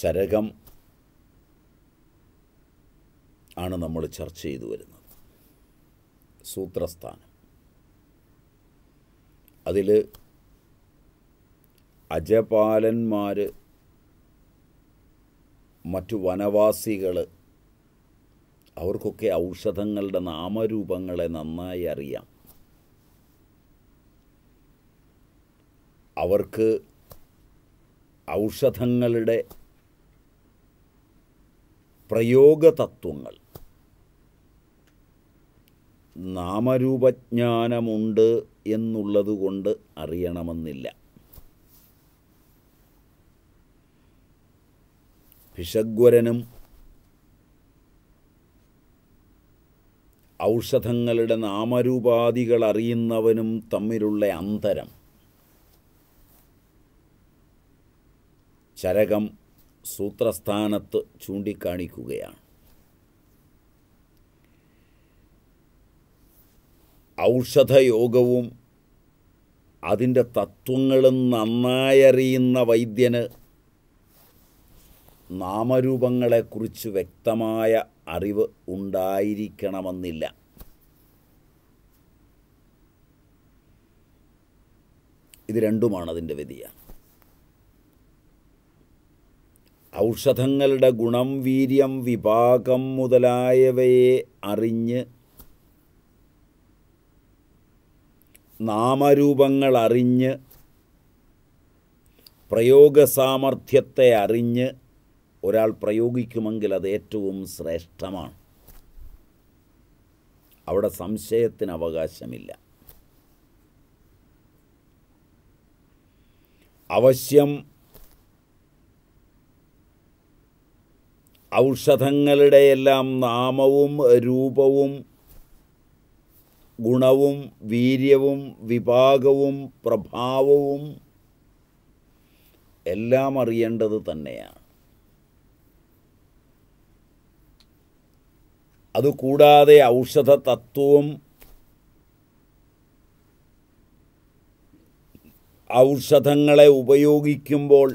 ചരകം ആണ് നമ്മൾ ചർച്ച ചെയ്തു വരുന്നത് സൂത്രസ്ഥാനം അതിൽ അജപാലന്മാർ മറ്റു വനവാസികൾ അവർക്കൊക്കെ ഔഷധങ്ങളുടെ നാമരൂപങ്ങളെ നന്നായി അറിയാം അവർക്ക് ഔഷധങ്ങളുടെ പ്രയോഗതത്വങ്ങൾ നാമരൂപജ്ഞാനമുണ്ട് എന്നുള്ളതുകൊണ്ട് അറിയണമെന്നില്ല വിശഗ്വരനും ഔഷധങ്ങളുടെ നാമരൂപാധികൾ അറിയുന്നവനും തമ്മിലുള്ള അന്തരം ചരകം സൂത്രസ്ഥാനത്ത് ചൂണ്ടിക്കാണിക്കുകയാണ് ഔഷധയോഗവും അതിൻ്റെ തത്വങ്ങളും നന്നായറിയുന്ന വൈദ്യന് നാമരൂപങ്ങളെക്കുറിച്ച് വ്യക്തമായ അറിവ് ഉണ്ടായിരിക്കണമെന്നില്ല ഇത് രണ്ടുമാണ് അതിൻ്റെ വ്യതിയാണ് ഔഷധങ്ങളുടെ ഗുണം വീര്യം വിഭാഗം മുതലായവയെ അറിഞ്ഞ് നാമരൂപങ്ങൾ അറിഞ്ഞ് പ്രയോഗസാമർഥ്യത്തെ അറിഞ്ഞ് ഒരാൾ പ്രയോഗിക്കുമെങ്കിൽ അത് ഏറ്റവും ശ്രേഷ്ഠമാണ് അവിടെ സംശയത്തിന് അവകാശമില്ല അവശ്യം ഔഷധങ്ങളുടെയെല്ലാം നാമവും രൂപവും ഗുണവും വീര്യവും വിഭാഗവും പ്രഭാവവും എല്ലാം അറിയേണ്ടത് തന്നെയാണ് അതുകൂടാതെ ഔഷധ തത്വവും ഔഷധങ്ങളെ ഉപയോഗിക്കുമ്പോൾ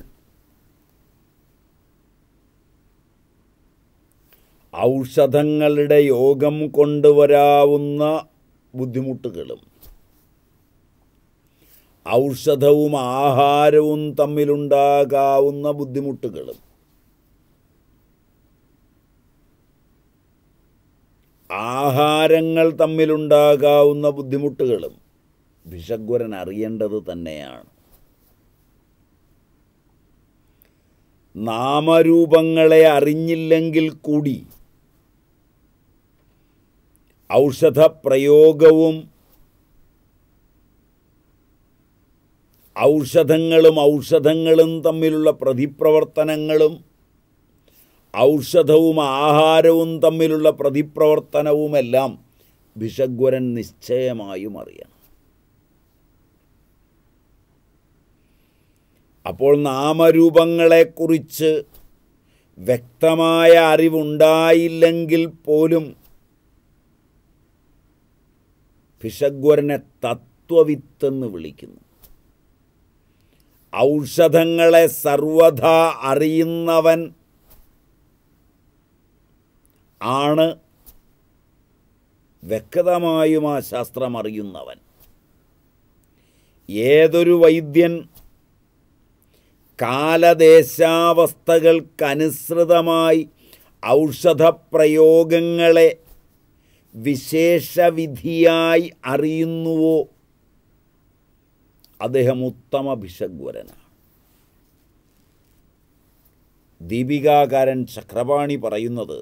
ഔഷധങ്ങളുടെ യോഗം കൊണ്ടുവരാവുന്ന ബുദ്ധിമുട്ടുകളും ഔഷധവും ആഹാരവും തമ്മിലുണ്ടാകാവുന്ന ബുദ്ധിമുട്ടുകളും ആഹാരങ്ങൾ തമ്മിലുണ്ടാകാവുന്ന ബുദ്ധിമുട്ടുകളും വിഷഗ്വരൻ അറിയേണ്ടത് തന്നെയാണ് നാമരൂപങ്ങളെ അറിഞ്ഞില്ലെങ്കിൽ കൂടി ഔഷധപ്രയോഗവും ഔഷധങ്ങളും ഔഷധങ്ങളും തമ്മിലുള്ള പ്രതിപ്രവർത്തനങ്ങളും ഔഷധവും ആഹാരവും തമ്മിലുള്ള പ്രതിപ്രവർത്തനവുമെല്ലാം വിഷഗ്വരൻ നിശ്ചയമായും അറിയണം അപ്പോൾ നാമരൂപങ്ങളെക്കുറിച്ച് വ്യക്തമായ അറിവുണ്ടായില്ലെങ്കിൽ പോലും തത്വവിത്ത് തത്വവിത്തെന്ന് വിളിക്കുന്നു ഔഷധങ്ങളെ സർവഥാ അറിയുന്നവൻ ആണ് വ്യക്തമായും ആ ശാസ്ത്രം അറിയുന്നവൻ ഏതൊരു വൈദ്യൻ കാലദേശാവസ്ഥകൾക്കനുസൃതമായി ഔഷധപ്രയോഗങ്ങളെ വിശേഷവിധിയായി അറിയുന്നുവോ അദ്ദേഹം ഉത്തമ ഭിഷഗ്വരനാണ് ദീപികാകാരൻ ചക്രപാണി പറയുന്നത്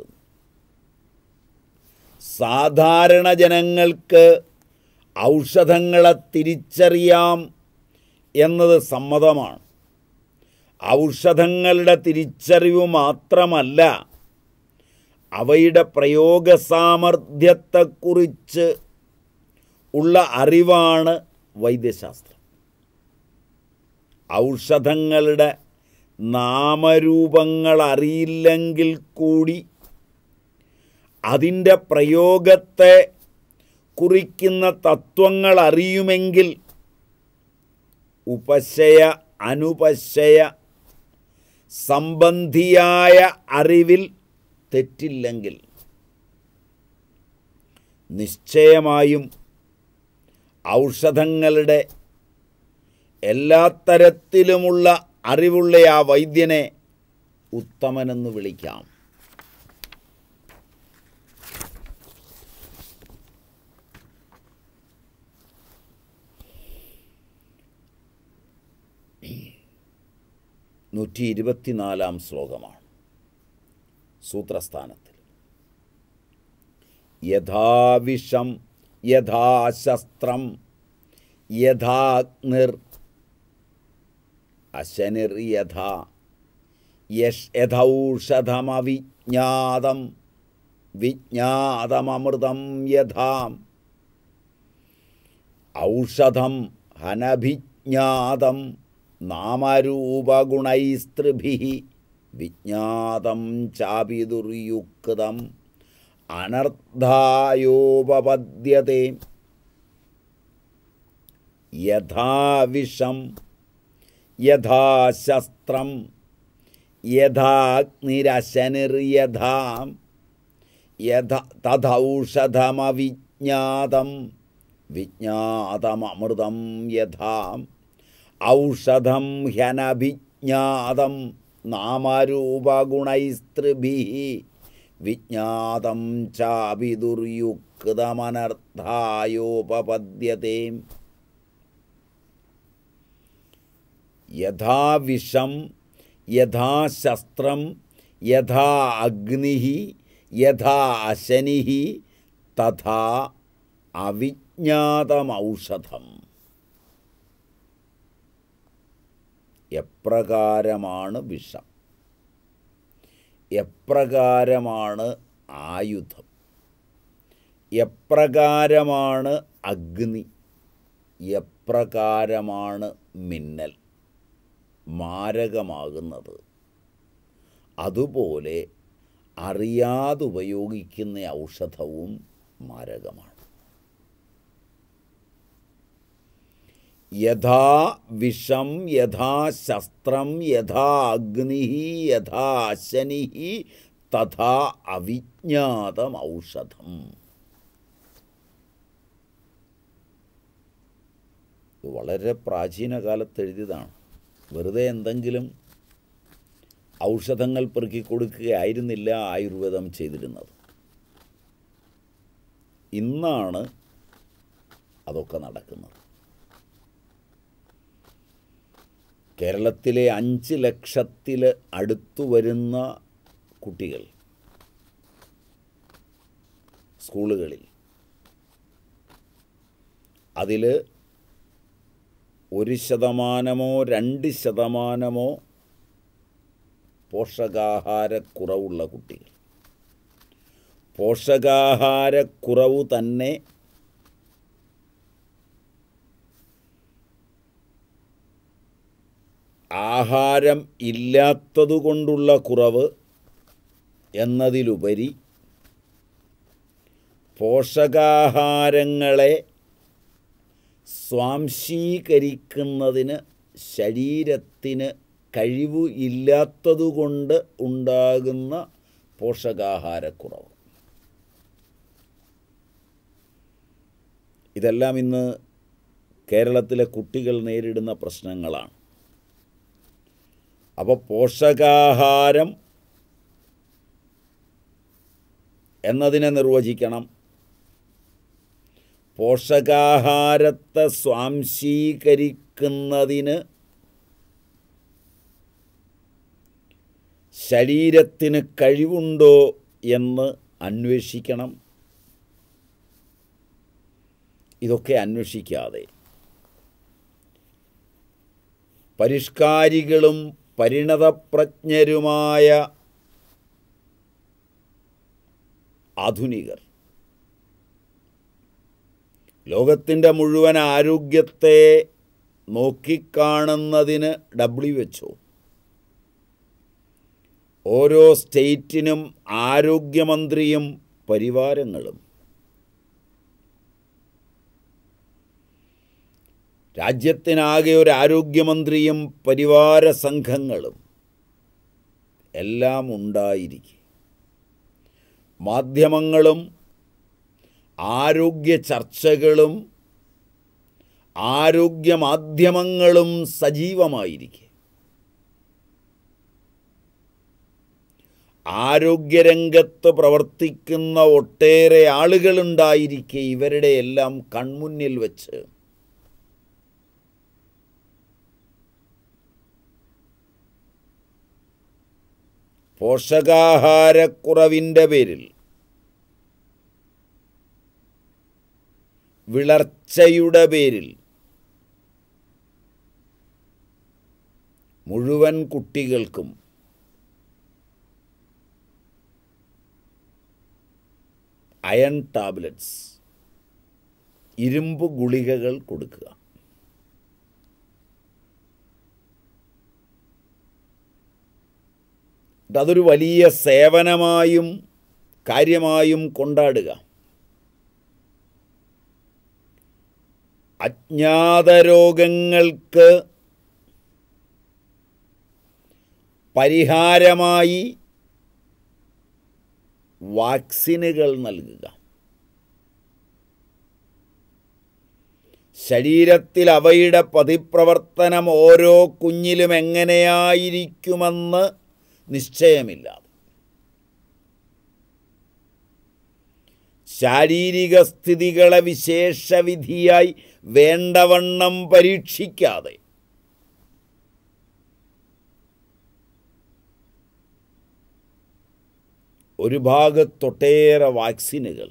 സാധാരണ ജനങ്ങൾക്ക് ഔഷധങ്ങളെ തിരിച്ചറിയാം എന്നത് സമ്മതമാണ് ഔഷധങ്ങളുടെ തിരിച്ചറിവ് മാത്രമല്ല അവയുടെ പ്രയോഗ സാമർഥ്യത്തെക്കുറിച്ച് ഉള്ള അറിവാണ് വൈദ്യശാസ്ത്രം ഔഷധങ്ങളുടെ നാമരൂപങ്ങൾ അറിയില്ലെങ്കിൽ കൂടി അതിൻ്റെ പ്രയോഗത്തെ കുറിക്കുന്ന തത്വങ്ങൾ അറിയുമെങ്കിൽ ഉപശയ അനുപശയ സംബന്ധിയായ അറിവിൽ തെറ്റില്ലെങ്കിൽ നിശ്ചയമായും ഔഷധങ്ങളുടെ എല്ലാ തരത്തിലുമുള്ള അറിവുള്ള ആ വൈദ്യനെ ഉത്തമനെന്ന് വിളിക്കാം നൂറ്റി ഇരുപത്തിനാലാം ശ്ലോകമാണ് സൂത്രസ്ഥാനത്തിൽ യഥാവിഷം യഥാശസ്ത്രം യഥാഗ്നിർ അശനിർ യഥാ യഷ് യഥൗഷധമവിജ്ഞാതം വിജ്ഞാതമൃതം യഥാം ഔഷധം ഹനഭിജ്ഞാതം നാമരൂപഗുണൈസ്ത്രിഭിഹി विज्ञातं चापि दुर्युक्तम् अनर्थायोपपद्यते यथा विषं यथा शस्त्रं यथाग्निरशनिर्यथा यथा तथौषधमविज्ञातं विज्ञातममृतं यथा औषधं ह्यनभिज्ञातम् नामगुणस्त्रिभ विज्ञात चाभी दुर्युक्तमनर्थापद्य यथा विषम यथा शस्त्र यथा अग्नि यथा अशनि तथा अविज्ञातमौषधम എപ്രകാരമാണ് വിഷം എപ്രകാരമാണ് ആയുധം എപ്രകാരമാണ് അഗ്നി എപ്രകാരമാണ് മിന്നൽ മാരകമാകുന്നത് അതുപോലെ അറിയാതുപയോഗിക്കുന്ന ഔഷധവും മാരകമാണ് യഥാ വിഷം യഥാ ശസ്ത്രം യഥാ അഗ്നി യഥാ ശനി തഥാ അവിജ്ഞാതം ഔഷധം വളരെ പ്രാചീന കാലത്ത് എഴുതിയതാണ് വെറുതെ എന്തെങ്കിലും ഔഷധങ്ങൾ പെറുക്കി കൊടുക്കുകയായിരുന്നില്ല ആയുർവേദം ചെയ്തിരുന്നത് ഇന്നാണ് അതൊക്കെ നടക്കുന്നത് കേരളത്തിലെ അഞ്ച് ലക്ഷത്തിൽ അടുത്തു വരുന്ന കുട്ടികൾ സ്കൂളുകളിൽ അതിൽ ഒരു ശതമാനമോ രണ്ട് ശതമാനമോ പോഷകാഹാരക്കുറവുള്ള കുട്ടികൾ പോഷകാഹാരക്കുറവ് തന്നെ ആഹാരം ഇല്ലാത്തതുകൊണ്ടുള്ള കുറവ് എന്നതിലുപരി പോഷകാഹാരങ്ങളെ സ്വാംശീകരിക്കുന്നതിന് ശരീരത്തിന് കഴിവ് ഇല്ലാത്തതുകൊണ്ട് ഉണ്ടാകുന്ന പോഷകാഹാരക്കുറവ് ഇതെല്ലാം ഇന്ന് കേരളത്തിലെ കുട്ടികൾ നേരിടുന്ന പ്രശ്നങ്ങളാണ് അപ്പോൾ പോഷകാഹാരം എന്നതിനെ നിർവചിക്കണം പോഷകാഹാരത്തെ സ്വാംശീകരിക്കുന്നതിന് ശരീരത്തിന് കഴിവുണ്ടോ എന്ന് അന്വേഷിക്കണം ഇതൊക്കെ അന്വേഷിക്കാതെ പരിഷ്കാരികളും പരിണതപ്രജ്ഞരുമായ ആധുനികർ ലോകത്തിൻ്റെ മുഴുവൻ ആരോഗ്യത്തെ നോക്കിക്കാണുന്നതിന് ഡബ്ല്യു എച്ച് ഓരോ സ്റ്റേറ്റിനും ആരോഗ്യമന്ത്രിയും പരിവാരങ്ങളും രാജ്യത്തിനാകെ ഒരു ആരോഗ്യമന്ത്രിയും പരിവാര സംഘങ്ങളും എല്ലാം ഉണ്ടായിരിക്കും മാധ്യമങ്ങളും ആരോഗ്യ ചർച്ചകളും ആരോഗ്യ മാധ്യമങ്ങളും സജീവമായിരിക്കും ആരോഗ്യരംഗത്ത് പ്രവർത്തിക്കുന്ന ഒട്ടേറെ ആളുകളുണ്ടായിരിക്കെ ഇവരുടെ എല്ലാം കൺമുന്നിൽ വെച്ച് പോഷകാഹാരക്കുറവിൻ്റെ പേരിൽ വിളർച്ചയുടെ പേരിൽ മുഴുവൻ കുട്ടികൾക്കും അയൺ ടാബ്ലറ്റ്സ് ഇരുമ്പ് ഗുളികകൾ കൊടുക്കുക അതൊരു വലിയ സേവനമായും കാര്യമായും കൊണ്ടാടുക അജ്ഞാത രോഗങ്ങൾക്ക് പരിഹാരമായി വാക്സിനുകൾ നൽകുക ശരീരത്തിൽ അവയുടെ പതിപ്രവർത്തനം ഓരോ കുഞ്ഞിലും എങ്ങനെയായിരിക്കുമെന്ന് നിശ്ചയമില്ലാതെ ശാരീരിക സ്ഥിതികളെ വിശേഷവിധിയായി വേണ്ടവണ്ണം പരീക്ഷിക്കാതെ ഒരു ഭാഗത്തൊട്ടേറെ വാക്സിനുകൾ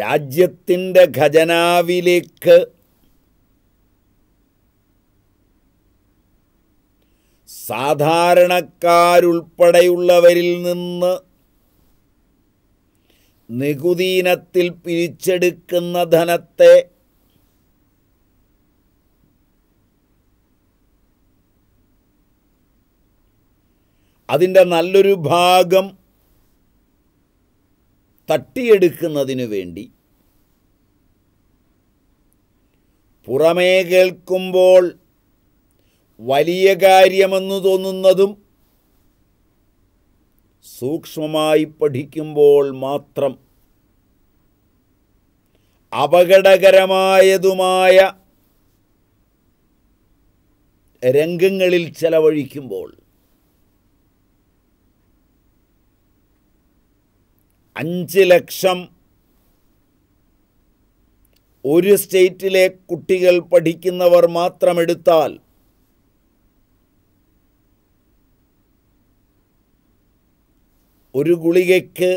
രാജ്യത്തിൻ്റെ ഖജനാവിലേക്ക് സാധാരണക്കാരുൾപ്പെടെയുള്ളവരിൽ നിന്ന് നികുതീനത്തിൽ പിരിച്ചെടുക്കുന്ന ധനത്തെ അതിൻ്റെ നല്ലൊരു ഭാഗം തട്ടിയെടുക്കുന്നതിനു വേണ്ടി പുറമേ കേൾക്കുമ്പോൾ വലിയ കാര്യമെന്നു തോന്നുന്നതും സൂക്ഷ്മമായി പഠിക്കുമ്പോൾ മാത്രം അപകടകരമായതുമായ രംഗങ്ങളിൽ ചെലവഴിക്കുമ്പോൾ അഞ്ച് ലക്ഷം ഒരു സ്റ്റേറ്റിലെ കുട്ടികൾ പഠിക്കുന്നവർ മാത്രമെടുത്താൽ ഒരു ഗുളികയ്ക്ക്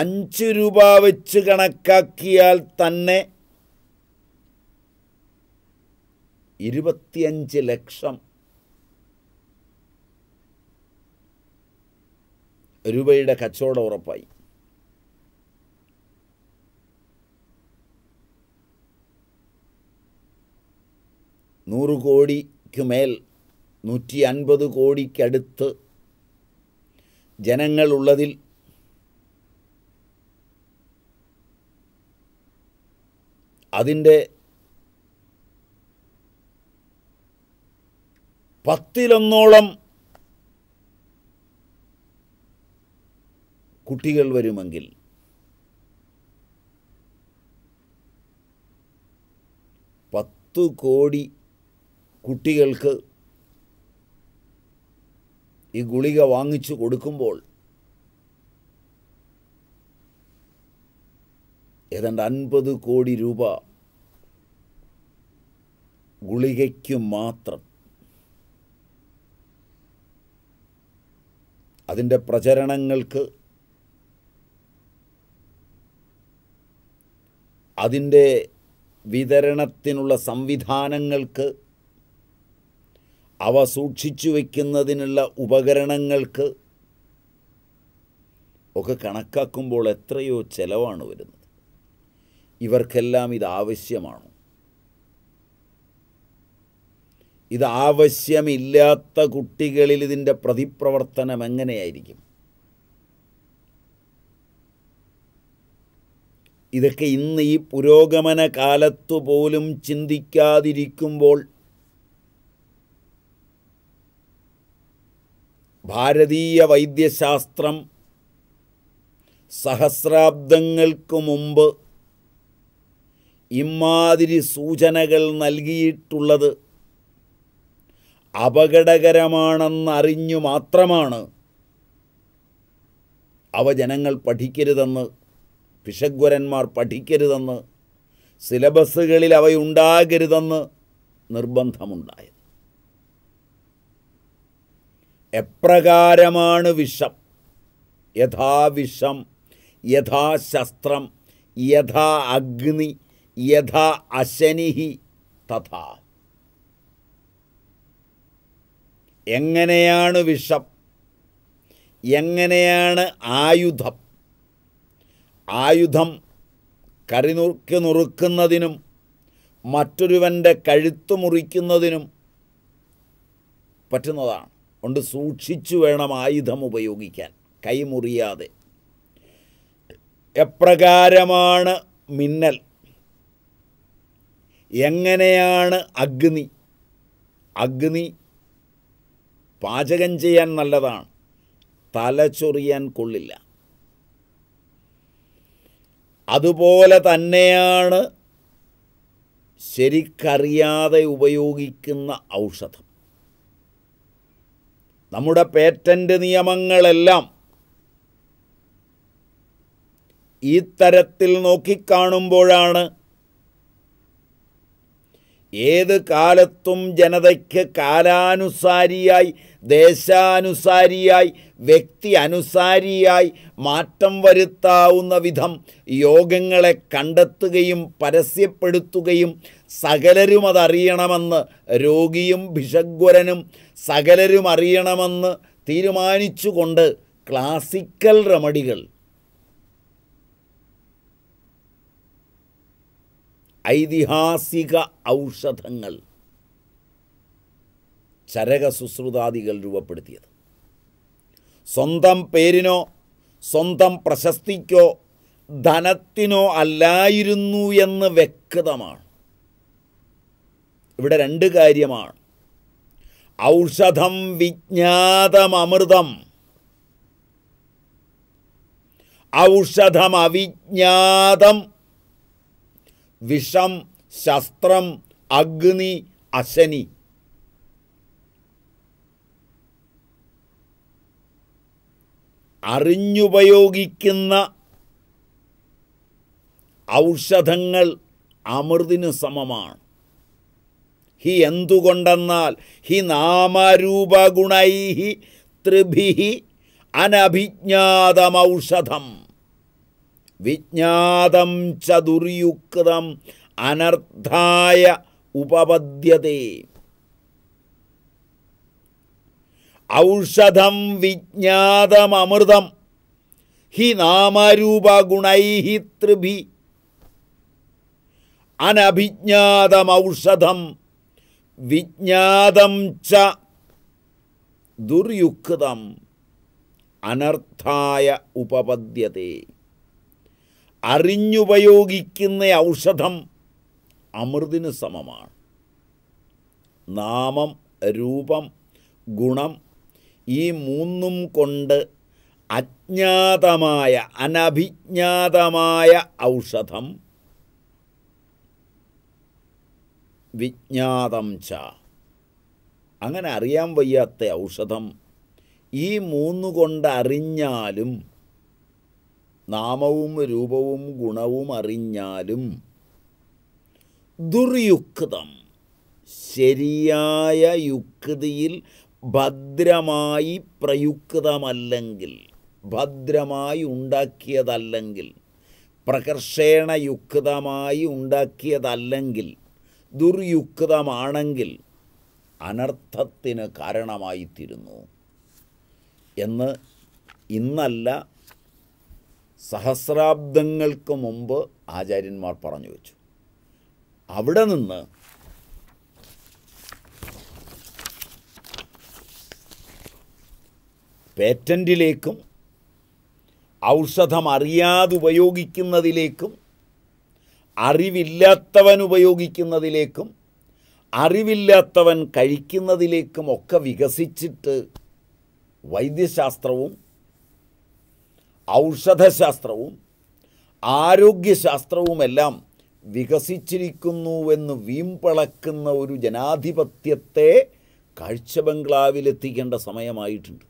അഞ്ച് രൂപ വെച്ച് കണക്കാക്കിയാൽ തന്നെ ഇരുപത്തിയഞ്ച് ലക്ഷം രൂപയുടെ കച്ചവടം ഉറപ്പായി നൂറ് കോടിക്ക് മേൽ നൂറ്റി അൻപത് കോടിക്കടുത്ത് ജനങ്ങളുള്ളതിൽ അതിൻ്റെ പത്തിലൊന്നോളം കുട്ടികൾ വരുമെങ്കിൽ പത്ത് കോടി കുട്ടികൾക്ക് ഈ ഗുളിക വാങ്ങിച്ചു കൊടുക്കുമ്പോൾ ഏതാണ്ട് അൻപത് കോടി രൂപ ഗുളികയ്ക്ക് മാത്രം അതിൻ്റെ പ്രചരണങ്ങൾക്ക് അതിൻ്റെ വിതരണത്തിനുള്ള സംവിധാനങ്ങൾക്ക് അവ സൂക്ഷിച്ചു വയ്ക്കുന്നതിനുള്ള ഉപകരണങ്ങൾക്ക് ഒക്കെ കണക്കാക്കുമ്പോൾ എത്രയോ ചെലവാണ് വരുന്നത് ഇവർക്കെല്ലാം ഇത് ആവശ്യമാണ് ഇത് ആവശ്യമില്ലാത്ത കുട്ടികളിൽ ഇതിൻ്റെ പ്രതിപ്രവർത്തനം എങ്ങനെയായിരിക്കും ഇതൊക്കെ ഇന്ന് ഈ പുരോഗമന കാലത്തു പോലും ചിന്തിക്കാതിരിക്കുമ്പോൾ ഭാരതീയ വൈദ്യശാസ്ത്രം സഹസ്രാബ്ദങ്ങൾക്ക് മുമ്പ് ഇമാതിരി സൂചനകൾ നൽകിയിട്ടുള്ളത് അപകടകരമാണെന്നറിഞ്ഞു മാത്രമാണ് അവ ജനങ്ങൾ പഠിക്കരുതെന്ന് പിശഗ്വരന്മാർ പഠിക്കരുതെന്ന് സിലബസുകളിൽ അവയുണ്ടാകരുതെന്ന് നിർബന്ധമുണ്ടായത് എപ്രകാരമാണ് വിഷം യഥാവിഷം യഥാശസ്ത്രം യഥാ അഗ്നി യഥാ അശനിഹി തഥാ എങ്ങനെയാണ് വിഷം എങ്ങനെയാണ് ആയുധം ആയുധം കറിനുറുക്കി നുറുക്കുന്നതിനും മറ്റൊരുവൻ്റെ കഴുത്തു മുറിക്കുന്നതിനും പറ്റുന്നതാണ് കൊണ്ട് സൂക്ഷിച്ചു വേണം ആയുധം ഉപയോഗിക്കാൻ കൈമുറിയാതെ എപ്രകാരമാണ് മിന്നൽ എങ്ങനെയാണ് അഗ്നി അഗ്നി പാചകം ചെയ്യാൻ നല്ലതാണ് തലച്ചൊറിയാൻ കൊള്ളില്ല അതുപോലെ തന്നെയാണ് ശരിക്കറിയാതെ ഉപയോഗിക്കുന്ന ഔഷധം നമ്മുടെ പേറ്റൻ്റ് നിയമങ്ങളെല്ലാം ഈ തരത്തിൽ നോക്കിക്കാണുമ്പോഴാണ് ഏത് കാലത്തും ജനതയ്ക്ക് കാലാനുസാരിയായി ദേശാനുസാരിയായി വ്യക്തി അനുസാരിയായി മാറ്റം വരുത്താവുന്ന വിധം യോഗങ്ങളെ കണ്ടെത്തുകയും പരസ്യപ്പെടുത്തുകയും സകലരും അതറിയണമെന്ന് രോഗിയും ഭിഷഗ്വരനും സകലരും അറിയണമെന്ന് തീരുമാനിച്ചുകൊണ്ട് ക്ലാസിക്കൽ റെമഡികൾ ഐതിഹാസിക ഔഷധങ്ങൾ ചരക ശുശ്രുതാദികൾ രൂപപ്പെടുത്തിയത് സ്വന്തം പേരിനോ സ്വന്തം പ്രശസ്തിക്കോ ധനത്തിനോ അല്ലായിരുന്നു എന്ന് വ്യക്തമാണ് ഇവിടെ രണ്ട് കാര്യമാണ് ഔഷധം വിജ്ഞാതമൃതം ഔഷധം അവിജ്ഞാതം വിഷം ശസ്ത്രം അഗ്നി അശനി അറിഞ്ഞുപയോഗിക്കുന്ന ഔഷധങ്ങൾ അമൃതിന് സമമാണ് ഹി എന്തുകൊണ്ടെന്നാൽ ഹി നാമരൂപഗുണൈ ത്രിഭിഹി അനഭിജ്ഞാതമൗഷധം വിജ്ഞാതം ച ദുര്യുക്തം അനർത്ഥായ ഉപപദ്യത്തെ ഔഷധം വിജ്ഞാതമൃതം ഹി നാമരൂപഗുണൈ തൃഭി അനഭിജ്ഞാതമൗഷധം വിജ്ഞാതം ച ദുര്യുക്തം അനർത്ഥായ ഉപപദ്യത്തെ അറിഞ്ഞുപയോഗിക്കുന്ന ഔഷധം അമൃതിന് സമമാണ് നാമം രൂപം ഗുണം ഈ മൂന്നും കൊണ്ട് അജ്ഞാതമായ അനഭിജ്ഞാതമായ ഔഷധം വിജ്ഞാതം ച അങ്ങനെ അറിയാൻ വയ്യാത്ത ഔഷധം ഈ മൂന്നു കൊണ്ട് അറിഞ്ഞാലും നാമവും രൂപവും ഗുണവും അറിഞ്ഞാലും ദുർയുക്തം ശരിയായ യുക്തിയിൽ ഭദ്രമായി പ്രയുക്തമല്ലെങ്കിൽ ഭദ്രമായി ഉണ്ടാക്കിയതല്ലെങ്കിൽ പ്രകർഷേണയുക്തമായി ഉണ്ടാക്കിയതല്ലെങ്കിൽ ദുർയുക്തമാണെങ്കിൽ അനർത്ഥത്തിന് കാരണമായിത്തീരുന്നു എന്ന് ഇന്നല്ല സഹസ്രാബ്ദങ്ങൾക്ക് മുമ്പ് ആചാര്യന്മാർ പറഞ്ഞു വെച്ചു അവിടെ നിന്ന് പേറ്റൻറ്റിലേക്കും ഔഷധം അറിയാതെ ഉപയോഗിക്കുന്നതിലേക്കും അറിവില്ലാത്തവൻ ഉപയോഗിക്കുന്നതിലേക്കും അറിവില്ലാത്തവൻ കഴിക്കുന്നതിലേക്കും ഒക്കെ വികസിച്ചിട്ട് വൈദ്യശാസ്ത്രവും ഔഷധശാസ്ത്രവും ആരോഗ്യശാസ്ത്രവുമെല്ലാം വികസിച്ചിരിക്കുന്നുവെന്ന് വീമ്പളക്കുന്ന ഒരു ജനാധിപത്യത്തെ കാഴ്ച ബംഗ്ലാവിലെത്തിക്കേണ്ട സമയമായിട്ടുണ്ട്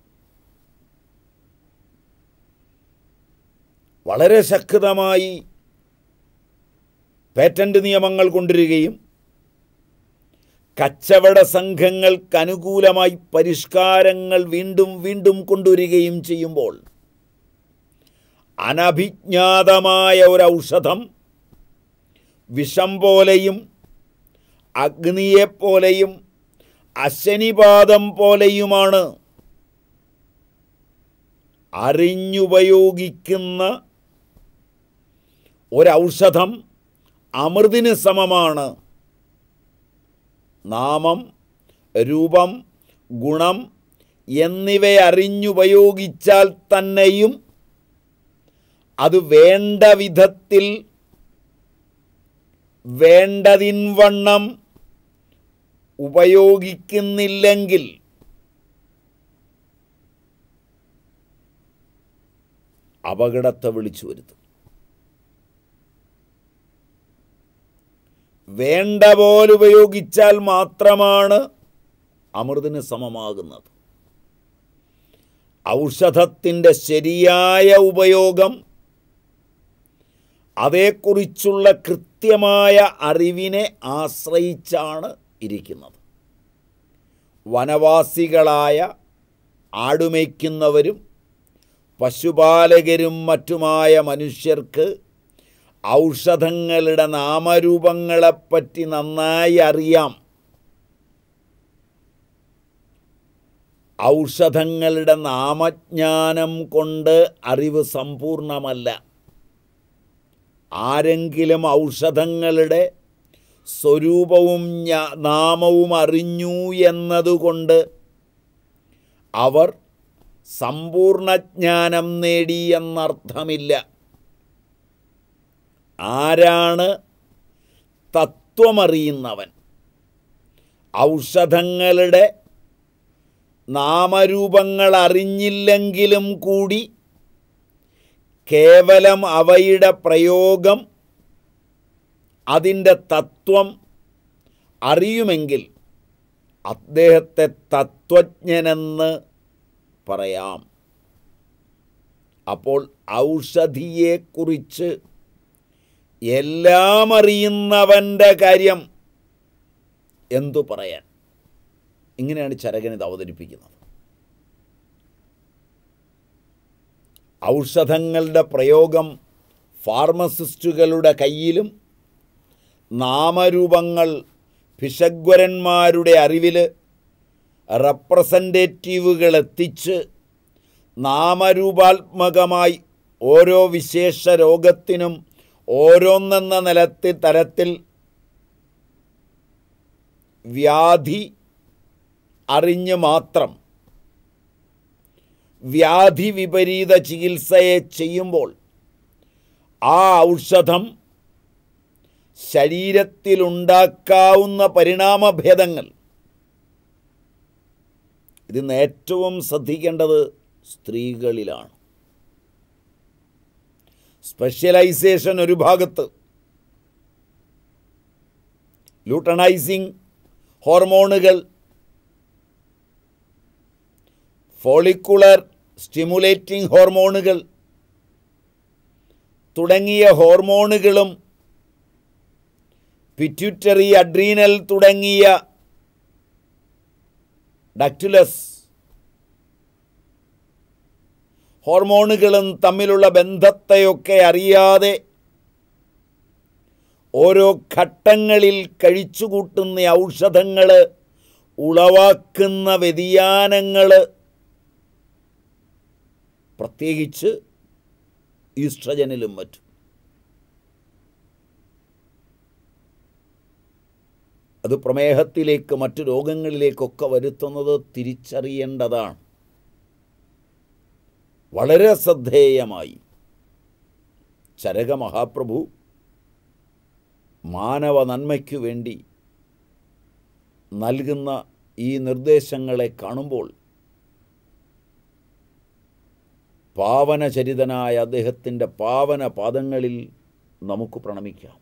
വളരെ ശക്തമായി പേറ്റൻ്റ് നിയമങ്ങൾ കൊണ്ടുവരികയും കച്ചവട സംഘങ്ങൾക്ക് അനുകൂലമായി പരിഷ്കാരങ്ങൾ വീണ്ടും വീണ്ടും കൊണ്ടുവരികയും ചെയ്യുമ്പോൾ അനഭിജ്ഞാതമായ ഔഷധം വിഷം പോലെയും അഗ്നിയെപ്പോലെയും അശനിപാതം പോലെയുമാണ് അറിഞ്ഞുപയോഗിക്കുന്ന ഒരൗഷധം അമൃതിന് സമമാണ് നാമം രൂപം ഗുണം എന്നിവയറിഞ്ഞുപയോഗിച്ചാൽ തന്നെയും അത് വേണ്ട വിധത്തിൽ വേണ്ടതിൻവണ്ണം ഉപയോഗിക്കുന്നില്ലെങ്കിൽ അപകടത്തെ വിളിച്ചു വരുത്തും വേണ്ട പോലെ ഉപയോഗിച്ചാൽ മാത്രമാണ് അമൃതിന് സമമാകുന്നത് ഔഷധത്തിൻ്റെ ശരിയായ ഉപയോഗം അവയെക്കുറിച്ചുള്ള കൃത്യമായ അറിവിനെ ആശ്രയിച്ചാണ് ഇരിക്കുന്നത് വനവാസികളായ ആടുമയ്ക്കുന്നവരും പശുപാലകരും മറ്റുമായ മനുഷ്യർക്ക് ഔഷധങ്ങളുടെ നാമരൂപങ്ങളെപ്പറ്റി നന്നായി അറിയാം ഔഷധങ്ങളുടെ നാമജ്ഞാനം കൊണ്ട് അറിവ് സമ്പൂർണ്ണമല്ല ആരെങ്കിലും ഔഷധങ്ങളുടെ സ്വരൂപവും നാമവും അറിഞ്ഞു എന്നതുകൊണ്ട് അവർ സമ്പൂർണജ്ഞാനം നേടി എന്നർത്ഥമില്ല ആരാണ് തത്വമറിയുന്നവൻ ഔഷധങ്ങളുടെ നാമരൂപങ്ങൾ അറിഞ്ഞില്ലെങ്കിലും കൂടി കേവലം അവയുടെ പ്രയോഗം അതിൻ്റെ തത്വം അറിയുമെങ്കിൽ അദ്ദേഹത്തെ തത്വജ്ഞനെന്ന് പറയാം അപ്പോൾ ഔഷധിയെക്കുറിച്ച് എല്ലാം അറിയുന്നവൻ്റെ കാര്യം എന്തു പറയാൻ ഇങ്ങനെയാണ് ചരകനിത് അവതരിപ്പിക്കുന്നത് ഔഷധങ്ങളുടെ പ്രയോഗം ഫാർമസിസ്റ്റുകളുടെ കയ്യിലും നാമരൂപങ്ങൾ ഭിഷഗ്വരന്മാരുടെ അറിവിൽ റെപ്രസെൻറ്റേറ്റീവുകളെത്തിച്ച് എത്തിച്ച് നാമരൂപാത്മകമായി ഓരോ വിശേഷ രോഗത്തിനും ഓരോന്നെന്ന നിലത്തിൽ തരത്തിൽ വ്യാധി അറിഞ്ഞ് മാത്രം വ്യാധി വിപരീത ചികിത്സയെ ചെയ്യുമ്പോൾ ആ ഔഷധം ശരീരത്തിലുണ്ടാക്കാവുന്ന പരിണാമഭേദങ്ങൾ ഇതിന്ന് ഏറ്റവും ശ്രദ്ധിക്കേണ്ടത് സ്ത്രീകളിലാണ് സ്പെഷ്യലൈസേഷൻ ഒരു ഭാഗത്ത് ലൂട്ടണൈസിങ് ഹോർമോണുകൾ ഫോളിക്കുളർ സ്റ്റിമുലേറ്റിംഗ് ഹോർമോണുകൾ തുടങ്ങിയ ഹോർമോണുകളും പിറ്റ്യൂറ്ററി അഡ്രീനൽ തുടങ്ങിയ ഡക്ടുലസ് ഹോർമോണുകളും തമ്മിലുള്ള ബന്ധത്തെയൊക്കെ അറിയാതെ ഓരോ ഘട്ടങ്ങളിൽ കഴിച്ചുകൂട്ടുന്ന ഔഷധങ്ങൾ ഉളവാക്കുന്ന വ്യതിയാനങ്ങൾ പ്രത്യേകിച്ച് ഈസ്ട്രജനിലും മറ്റും അത് പ്രമേഹത്തിലേക്ക് മറ്റു രോഗങ്ങളിലേക്കൊക്കെ വരുത്തുന്നത് തിരിച്ചറിയേണ്ടതാണ് വളരെ ശ്രദ്ധേയമായി ചരക മഹാപ്രഭു മാനവ നന്മയ്ക്കു വേണ്ടി നൽകുന്ന ഈ നിർദ്ദേശങ്ങളെ കാണുമ്പോൾ പാവനചരിതനായ അദ്ദേഹത്തിൻ്റെ പാവന പാദങ്ങളിൽ നമുക്ക് പ്രണമിക്കാം